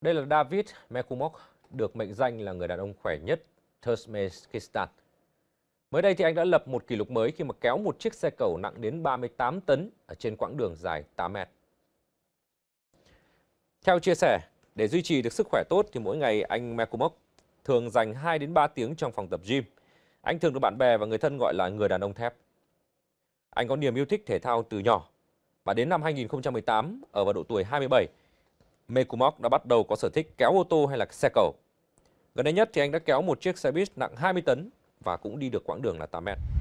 Đây là David Mekumok, được mệnh danh là người đàn ông khỏe nhất Turkmenistan. Mới đây thì anh đã lập một kỷ lục mới khi mà kéo một chiếc xe cầu nặng đến 38 tấn ở trên quãng đường dài 8 mét. Theo chia sẻ, để duy trì được sức khỏe tốt thì mỗi ngày anh Mekumok thường dành 2 đến 3 tiếng trong phòng tập gym. Anh thường được bạn bè và người thân gọi là người đàn ông thép. Anh có niềm yêu thích thể thao từ nhỏ và đến năm 2018 ở vào độ tuổi 27 Mekumok đã bắt đầu có sở thích kéo ô tô hay là xe cầu. Gần đây nhất thì anh đã kéo một chiếc xe buýt nặng 20 tấn và cũng đi được quãng đường là 8 mét.